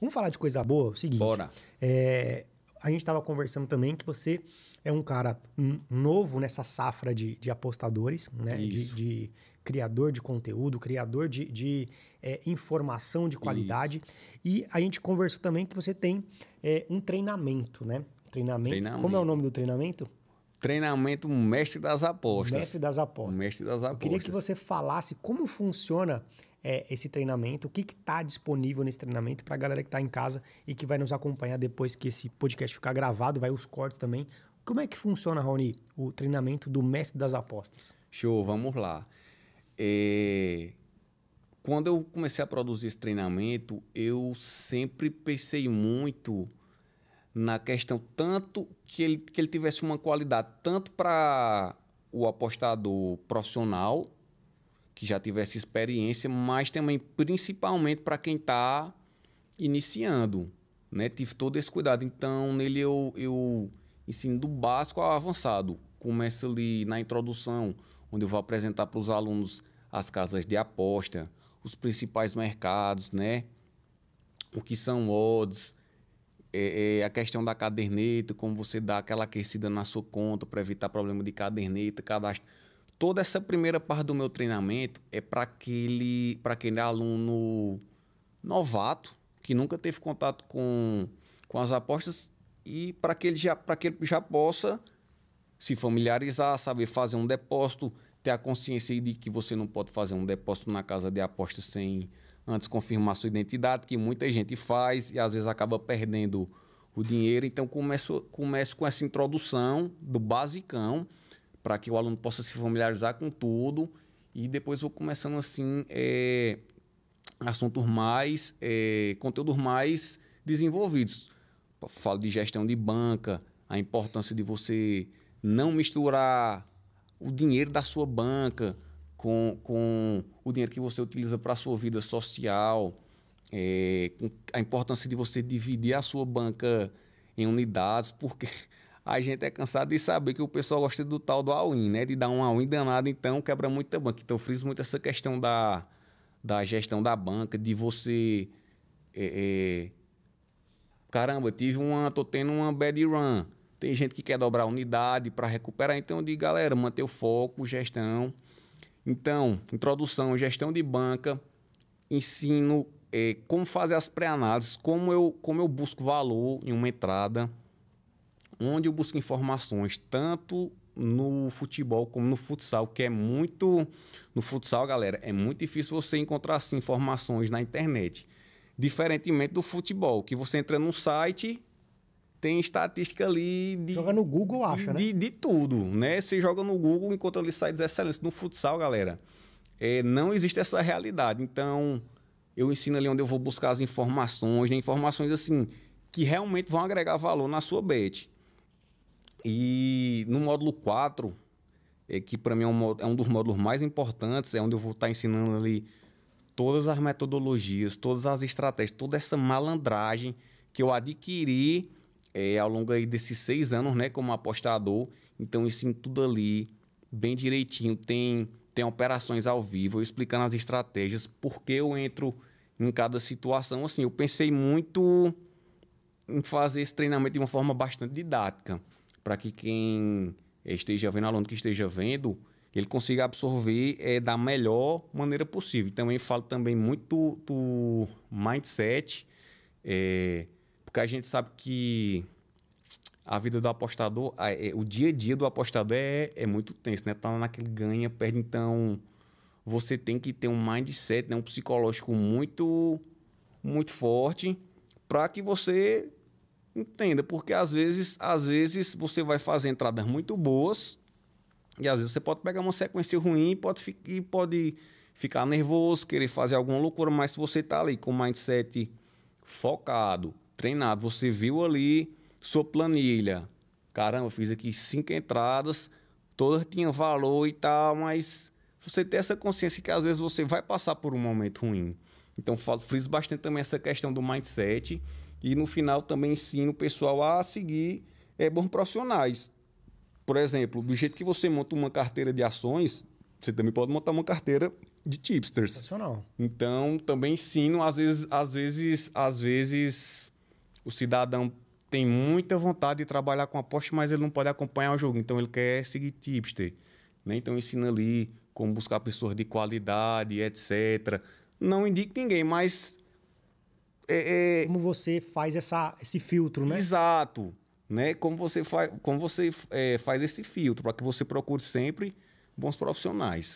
Vamos falar de coisa boa? É o seguinte. Bora. É, a gente estava conversando também que você é um cara novo nessa safra de, de apostadores, né? De, de, criador de conteúdo, criador de, de é, informação de qualidade. Isso. E a gente conversou também que você tem é, um treinamento, né? Treinamento. treinamento. Como é o nome do treinamento? Treinamento Mestre das Apostas. Mestre das Apostas. Mestre das Apostas. Eu queria que você falasse como funciona é, esse treinamento, o que está disponível nesse treinamento para a galera que está em casa e que vai nos acompanhar depois que esse podcast ficar gravado, vai os cortes também. Como é que funciona, Raoni, o treinamento do mestre das apostas? Show, vamos lá. É... Quando eu comecei a produzir esse treinamento, eu sempre pensei muito na questão tanto que ele, que ele tivesse uma qualidade tanto para o apostador profissional que já tivesse experiência, mas também principalmente para quem está iniciando. Né? Tive todo esse cuidado. Então, nele eu, eu ensino do básico ao avançado. Começo ali na introdução, onde eu vou apresentar para os alunos as casas de aposta, os principais mercados, né? O que são odds, é, é a questão da caderneta, como você dá aquela aquecida na sua conta para evitar problema de caderneta, cadastro toda essa primeira parte do meu treinamento é para aquele, pra aquele aluno novato, que nunca teve contato com, com as apostas, e para que, ele já, que ele já possa se familiarizar, saber fazer um depósito, ter a consciência de que você não pode fazer um depósito na casa de apostas sem antes confirmar sua identidade, que muita gente faz e às vezes acaba perdendo o dinheiro. Então começo, começo com essa introdução do basicão para que o aluno possa se familiarizar com tudo. E depois vou começando assim é, assuntos mais, é, conteúdos mais desenvolvidos. Falo de gestão de banca, a importância de você não misturar o dinheiro da sua banca com, com o dinheiro que você utiliza para a sua vida social, é, a importância de você dividir a sua banca em unidades, porque a gente é cansado de saber que o pessoal gosta do tal do all-in, né? De dar um all-in danado, então quebra a banca. Então eu friso muito essa questão da, da gestão da banca, de você. É, é... caramba, tive uma. tô tendo uma bad run. Tem gente que quer dobrar unidade para recuperar. Então eu digo, galera, manter o foco, gestão. Então, introdução, gestão de banca, ensino é, como fazer as pré-análises, como eu, como eu busco valor em uma entrada onde eu busco informações tanto no futebol como no futsal, que é muito no futsal, galera, é muito difícil você encontrar assim, informações na internet. Diferentemente do futebol, que você entra num site, tem estatística ali de joga no Google acha, de, né? De, de tudo, né? Você joga no Google, encontra ali sites excelentes no futsal, galera. É, não existe essa realidade. Então, eu ensino ali onde eu vou buscar as informações, né? informações assim que realmente vão agregar valor na sua bet. E no módulo 4, é que para mim é um, é um, dos módulos mais importantes, é onde eu vou estar tá ensinando ali todas as metodologias, todas as estratégias, toda essa malandragem que eu adquiri é, ao longo desses seis anos, né, como apostador. Então, eu ensino tudo ali, bem direitinho. Tem, tem operações ao vivo, eu explicando as estratégias, por que eu entro em cada situação. Assim, eu pensei muito em fazer esse treinamento de uma forma bastante didática para que quem esteja vendo, aluno que esteja vendo, ele consiga absorver é, da melhor maneira possível. Também falo também muito do, do mindset, é, porque a gente sabe que a vida do apostador, é, o dia a dia do apostador é, é muito tenso, né? Tá naquele ganha, perde, então você tem que ter um mindset, né? um psicológico muito, muito forte para que você Entenda, porque às vezes, às vezes você vai fazer entradas muito boas e às vezes você pode pegar uma sequência ruim e pode, e pode ficar nervoso, querer fazer alguma loucura, mas se você está ali com o mindset focado, treinado, você viu ali sua planilha. Caramba, fiz aqui cinco entradas, todas tinham valor e tal, mas você tem essa consciência que às vezes você vai passar por um momento ruim. Então, friso bastante também essa questão do mindset e no final também ensino o pessoal a seguir é, bons profissionais. Por exemplo, do jeito que você monta uma carteira de ações, você também pode montar uma carteira de tipsters. profissional. Então, também ensino, às vezes, às vezes, às vezes o cidadão tem muita vontade de trabalhar com aposta, mas ele não pode acompanhar o jogo, então ele quer seguir tipster. Né? Então, ensina ali como buscar pessoas de qualidade, etc. Não indique ninguém, mas é, é... Como você faz essa, esse filtro, né? Exato. Né? Como você, fa... Como você é, faz esse filtro, para que você procure sempre bons profissionais.